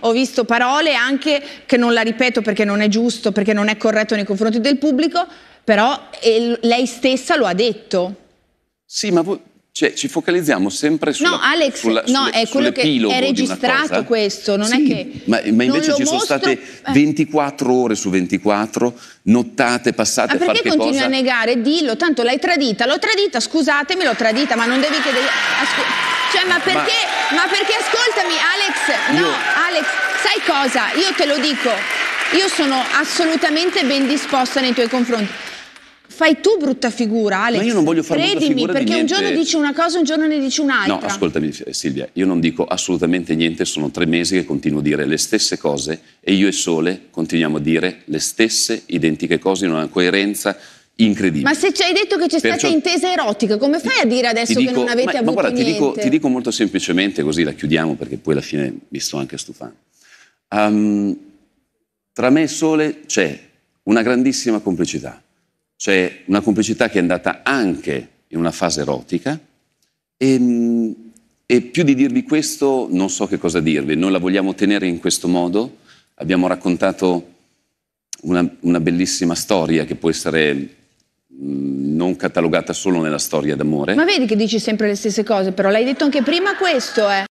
ho visto parole anche che non la ripeto perché non è giusto, perché non è corretto nei confronti del pubblico, però lei stessa lo ha detto. Sì, ma voi, cioè, ci focalizziamo sempre sulla, no, Alex, sulla, no, sulle, è quello che è registrato questo, non sì, è che ma, ma invece ci sono state 24 eh. ore su 24 nottate, passate, ma perché continui a negare? Dillo, tanto l'hai tradita, l'ho tradita, scusatemi, l'ho tradita, ma non devi chiedere... Ascolta. Cioè, ma perché, ma... ma perché ascoltami, Alex, no, io... Alex, sai cosa? Io te lo dico, io sono assolutamente ben disposta nei tuoi confronti fai tu brutta figura, Alex. Ma io non voglio fare Credimi, brutta figura perché un giorno dici una cosa, un giorno ne dici un'altra. No, ascoltami Silvia, io non dico assolutamente niente, sono tre mesi che continuo a dire le stesse cose e io e Sole continuiamo a dire le stesse identiche cose in una coerenza incredibile. Ma se ci hai detto che c'è Perciò... stata intesa erotica, come fai a dire adesso dico, che non avete ma, avuto ma guarda, ti dico, ti dico, molto semplicemente, così la chiudiamo perché poi alla fine mi sto anche stufando. Um, tra me e Sole c'è una grandissima complicità. C'è una complicità che è andata anche in una fase erotica e, ehm, e più di dirvi questo non so che cosa dirvi. Noi la vogliamo tenere in questo modo. Abbiamo raccontato una, una bellissima storia che può essere Mm, non catalogata solo nella storia d'amore. Ma vedi che dici sempre le stesse cose, però l'hai detto anche prima questo, eh.